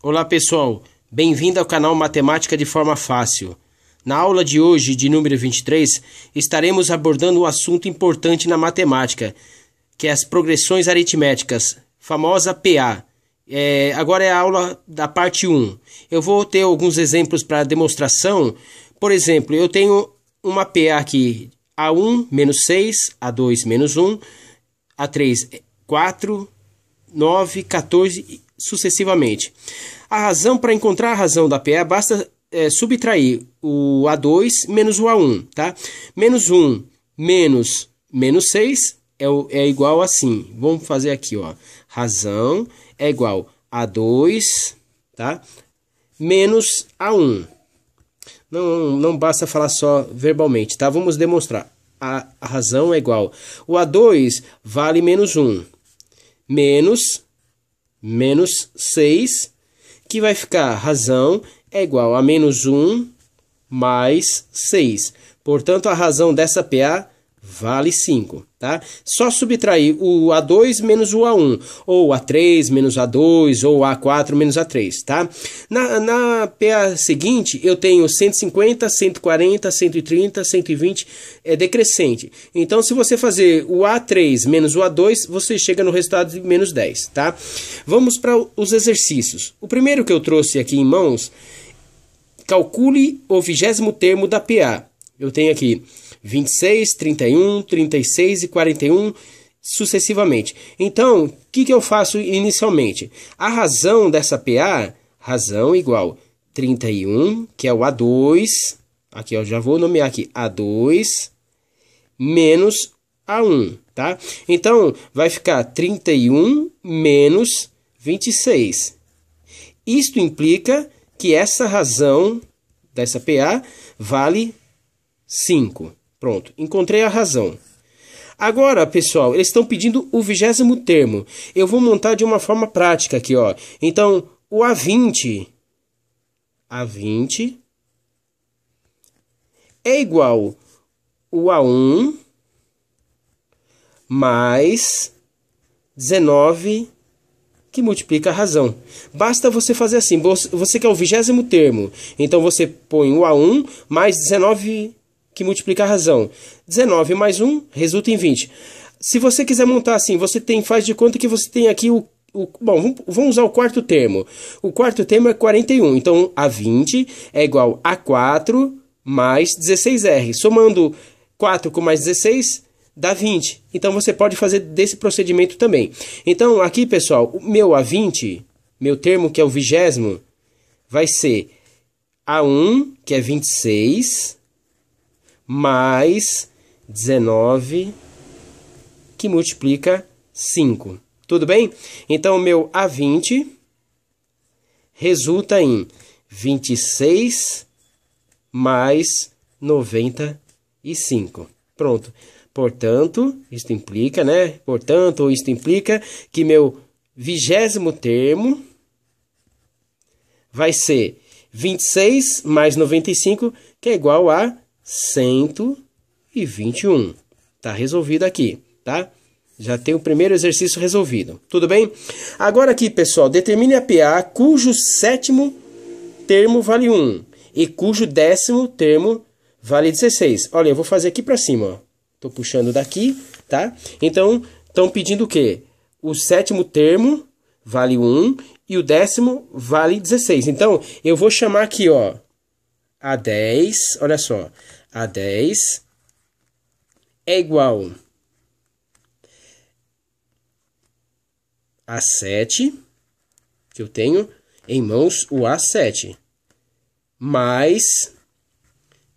Olá pessoal, bem-vindo ao canal Matemática de Forma Fácil. Na aula de hoje, de número 23, estaremos abordando um assunto importante na matemática, que é as progressões aritméticas, famosa PA. É, agora é a aula da parte 1. Eu vou ter alguns exemplos para demonstração. Por exemplo, eu tenho uma PA aqui, A1 menos 6, A2 menos 1, A3 4, 9, 14 e sucessivamente. A razão, para encontrar a razão da PE, basta é, subtrair o A2 menos o A1, tá? Menos 1 menos menos 6 é, é igual assim. Vamos fazer aqui, ó. Razão é igual a 2, tá? Menos A1. Não, não basta falar só verbalmente, tá? Vamos demonstrar. A, a razão é igual. O A2 vale menos 1. Menos menos 6, que vai ficar razão é igual a menos 1 mais 6. Portanto, a razão dessa PA vale 5, tá? Só subtrair o A2 menos o A1, ou A3 menos A2, ou A4 menos A3, tá? Na, na PA seguinte, eu tenho 150, 140, 130, 120, é decrescente. Então, se você fazer o A3 menos o A2, você chega no resultado de menos 10, tá? Vamos para os exercícios. O primeiro que eu trouxe aqui em mãos, calcule o vigésimo termo da PA. Eu tenho aqui 26, 31, 36 e 41 sucessivamente. Então, o que, que eu faço inicialmente? A razão dessa PA, razão igual 31, que é o A2, aqui eu já vou nomear aqui A2, menos A1, tá? Então, vai ficar 31 menos 26. Isto implica que essa razão dessa PA vale 5. Pronto, encontrei a razão. Agora, pessoal, eles estão pedindo o vigésimo termo. Eu vou montar de uma forma prática aqui, ó. Então, o A20... A20 é igual o A1 mais 19 que multiplica a razão. Basta você fazer assim, você quer o vigésimo termo, então você põe o A1 mais 19 que multiplica a razão. 19 mais 1 resulta em 20. Se você quiser montar assim, você tem faz de conta que você tem aqui o o, bom, vamos usar o quarto termo. O quarto termo é 41, então A20 é igual a 4 mais 16R. Somando 4 com mais 16 dá 20. Então você pode fazer desse procedimento também. Então aqui, pessoal, o meu A20, meu termo que é o vigésimo, vai ser A1, que é 26, mais 19, que multiplica 5. Tudo bem? Então, o meu A20 resulta em 26 mais 95. Pronto. Portanto, isto implica, né? Portanto, isto implica que meu vigésimo termo vai ser 26 mais 95, que é igual a 121. Tá resolvido aqui, tá? Já tem o primeiro exercício resolvido. Tudo bem? Agora aqui, pessoal, determine a PA cujo sétimo termo vale 1 e cujo décimo termo vale 16. Olha, eu vou fazer aqui para cima, ó. Tô puxando daqui, tá? Então, estão pedindo o quê? O sétimo termo vale 1 e o décimo vale 16. Então, eu vou chamar aqui, ó, a 10, olha só a 10 é igual a 7, que eu tenho em mãos o A7, mais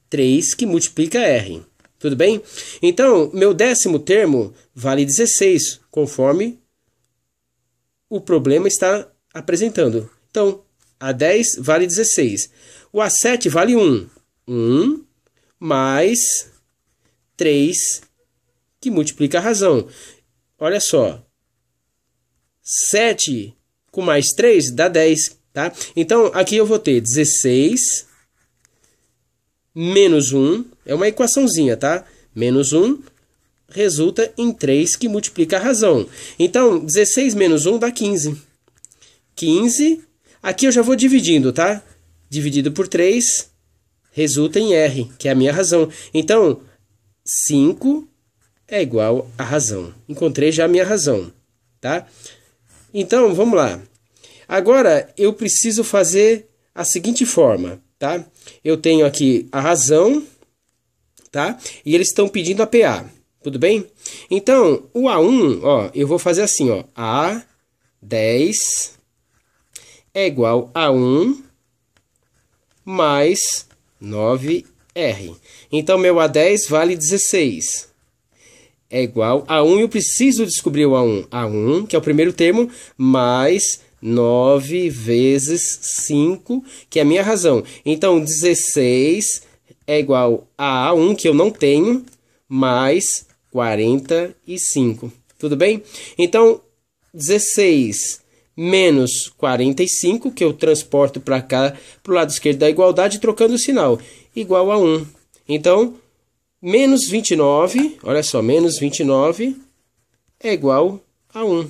3 que multiplica R. Tudo bem? Então, meu décimo termo vale 16, conforme o problema está apresentando. Então, A10 vale 16. O A7 vale 1. 1 mais 3 que multiplica a razão. Olha só. 7 com mais 3 dá 10, tá? Então, aqui eu vou ter 16 menos 1, é uma equaçãozinha, tá? Menos 1 resulta em 3 que multiplica a razão. Então, 16 menos 1 dá 15. 15, aqui eu já vou dividindo, tá? Dividido por 3, resulta em R, que é a minha razão. Então, 5 é igual a razão. Encontrei já a minha razão, tá? Então, vamos lá. Agora, eu preciso fazer a seguinte forma, tá? Eu tenho aqui a razão, tá? E eles estão pedindo a PA, tudo bem? Então, o A1, ó, eu vou fazer assim, ó. A10 é igual a 1 mais 9R. Então, meu A10 vale 16. É igual a 1, eu preciso descobrir o A1. A1, que é o primeiro termo, mais 9 vezes 5, que é a minha razão. Então, 16 é igual a A1, que eu não tenho, mais 45. Tudo bem? Então, 16 menos 45, que eu transporto para cá, para o lado esquerdo da igualdade, trocando o sinal, igual a 1. Então, menos 29, olha só, menos 29 é igual a 1.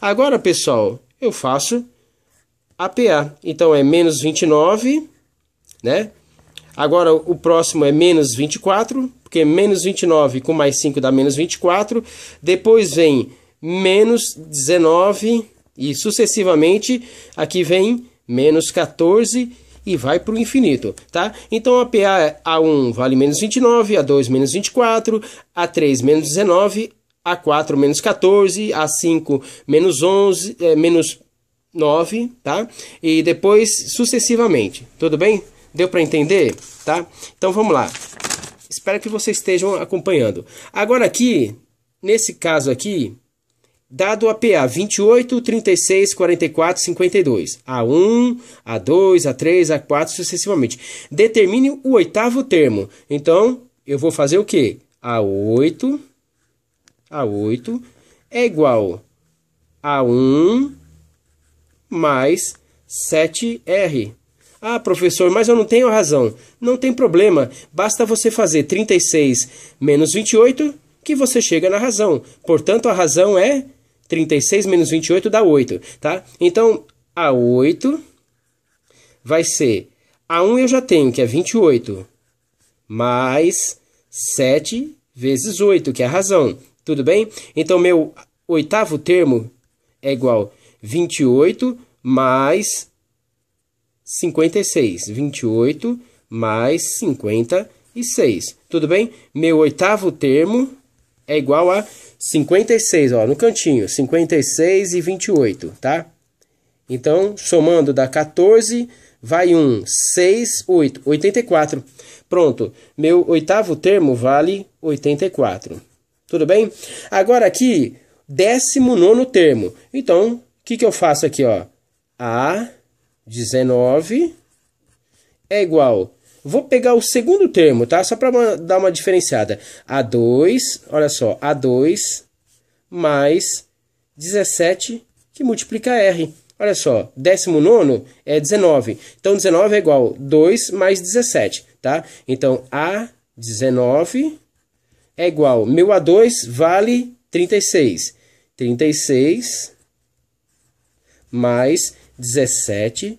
Agora, pessoal, eu faço a PA. Então, é menos 29, né? Agora, o próximo é menos 24, porque menos 29 com mais 5 dá menos 24. Depois vem menos 19 e sucessivamente, aqui vem menos 14 e vai para o infinito, tá? Então a PA A1 vale menos 29, A2 menos 24, A3 menos 19, A4 menos 14, A5 menos 11, é, menos 9, tá? E depois sucessivamente, tudo bem? Deu para entender? Tá? Então vamos lá. Espero que vocês estejam acompanhando. Agora aqui, nesse caso aqui, Dado a PA 28, 36, 44, 52, A1, A2, A3, A4 sucessivamente. Determine o oitavo termo. Então, eu vou fazer o quê? A8, A8 é igual a 1 mais 7R. Ah, professor, mas eu não tenho razão. Não tem problema, basta você fazer 36 menos 28 que você chega na razão. Portanto, a razão é 36 menos 28 dá 8, tá? Então, A8 vai ser... A1 eu já tenho, que é 28, mais 7 vezes 8, que é a razão. Tudo bem? Então, meu oitavo termo é igual a 28 mais 56. 28 mais 56. Tudo bem? Meu oitavo termo é igual a 56, ó, no cantinho, 56 e 28, tá? Então, somando da 14, vai 1, 6, 8, 84. Pronto, meu oitavo termo vale 84. Tudo bem? Agora aqui, décimo nono termo. Então, o que, que eu faço aqui, ó? A, 19, é igual Vou pegar o segundo termo, tá? Só para dar uma diferenciada. A2, olha só, A2 mais 17 que multiplica R. Olha só, 19 é 19. Então, 19 é igual a 2 mais 17, tá? Então, A19 é igual, meu A2 vale 36. 36 mais 17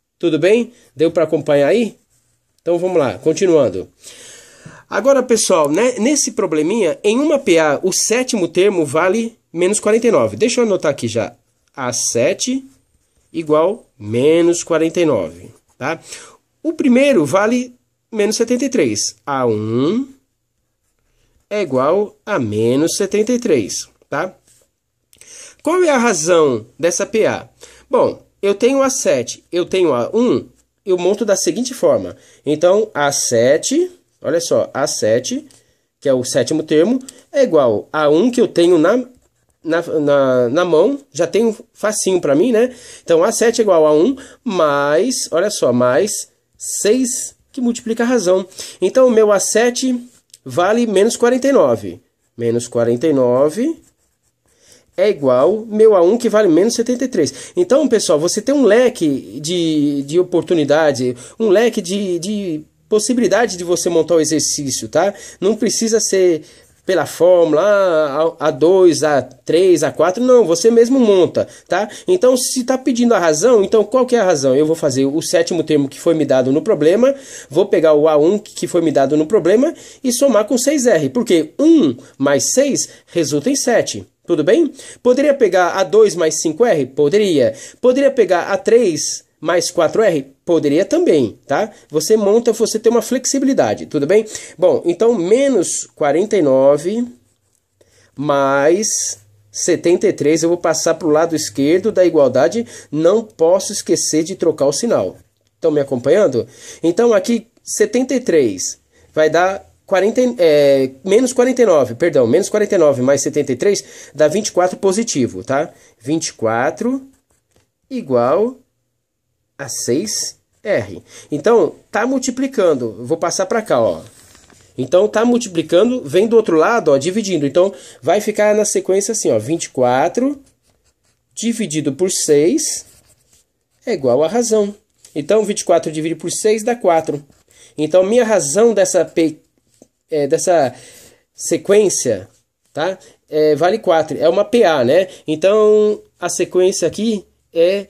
Tudo bem? Deu para acompanhar aí? Então vamos lá, continuando. Agora, pessoal, né, nesse probleminha, em uma PA, o sétimo termo vale menos 49. Deixa eu anotar aqui já. A7 igual menos 49, tá? O primeiro vale menos 73. A1 é igual a menos 73, tá? Qual é a razão dessa PA? Bom, eu tenho a 7, eu tenho a 1, eu monto da seguinte forma. Então, A7, olha só, A7, que é o sétimo termo, é igual a 1 que eu tenho na, na, na, na mão, já tenho facinho para mim, né? Então, A7 é igual a 1 mais, olha só, mais 6 que multiplica a razão. Então, o meu A7 vale menos 49. Menos 49 é igual meu a 1 que vale menos 73. Então, pessoal, você tem um leque de, de oportunidade, um leque de, de possibilidade de você montar o exercício, tá? Não precisa ser pela fórmula A2, A3, A4, não, você mesmo monta, tá? Então, se está pedindo a razão, então qual que é a razão? Eu vou fazer o sétimo termo que foi me dado no problema, vou pegar o A1 que foi me dado no problema e somar com 6R, porque 1 mais 6 resulta em 7. Tudo bem? Poderia pegar A2 mais 5R? Poderia. Poderia pegar A3 mais 4R? Poderia também, tá? Você monta, você tem uma flexibilidade, tudo bem? Bom, então menos 49 mais 73, eu vou passar para o lado esquerdo da igualdade, não posso esquecer de trocar o sinal. Estão me acompanhando? Então aqui 73 vai dar 40, é, menos 49, perdão, menos 49 mais 73 dá 24 positivo, tá? 24 igual a 6R. Então, tá multiplicando, vou passar para cá, ó. Então, tá multiplicando, vem do outro lado, ó, dividindo. Então, vai ficar na sequência assim, ó, 24 dividido por 6 é igual a razão. Então, 24 dividido por 6 dá 4. Então, minha razão dessa, pe é, dessa sequência, tá? É, vale 4, é uma PA, né? Então a sequência aqui é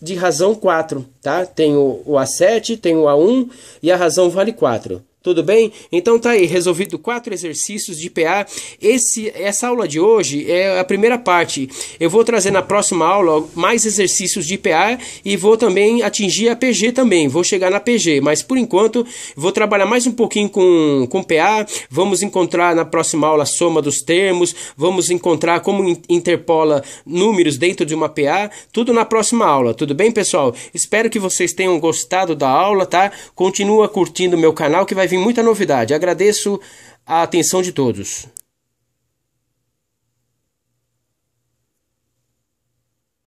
de razão 4, tá? Tem o, o A7, tem o A1 e a razão vale 4. Tudo bem? Então tá aí, resolvido quatro exercícios de PA. Esse, essa aula de hoje é a primeira parte. Eu vou trazer na próxima aula mais exercícios de PA e vou também atingir a PG também. Vou chegar na PG, mas por enquanto vou trabalhar mais um pouquinho com, com PA. Vamos encontrar na próxima aula a soma dos termos, vamos encontrar como interpola números dentro de uma PA, tudo na próxima aula. Tudo bem, pessoal? Espero que vocês tenham gostado da aula, tá? Continua curtindo meu canal que vai vir muita novidade. Agradeço a atenção de todos.